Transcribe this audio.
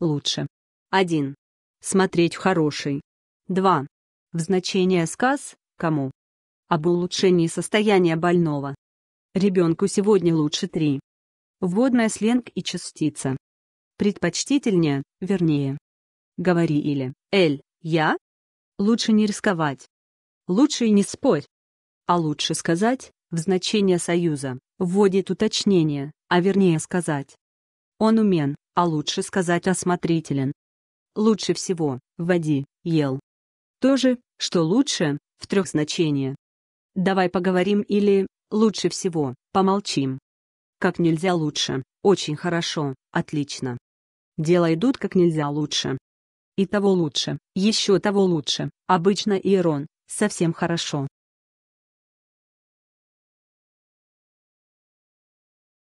лучше. 1. Смотреть хороший. 2. В значение сказ кому? Об улучшении состояния больного. Ребенку сегодня лучше 3. Вводная сленг и частица. Предпочтительнее, вернее. Говори или «Эль, я?» Лучше не рисковать. Лучше и не спорь. А лучше сказать в значение союза вводит уточнение, а вернее сказать. Он умен, а лучше сказать осмотрителен. Лучше всего, вводи ел. То же, что лучше, в трех значения Давай поговорим или, лучше всего, помолчим. Как нельзя лучше, очень хорошо, отлично. Дела идут как нельзя лучше. И того лучше, еще того лучше, обычно Ирон, совсем хорошо.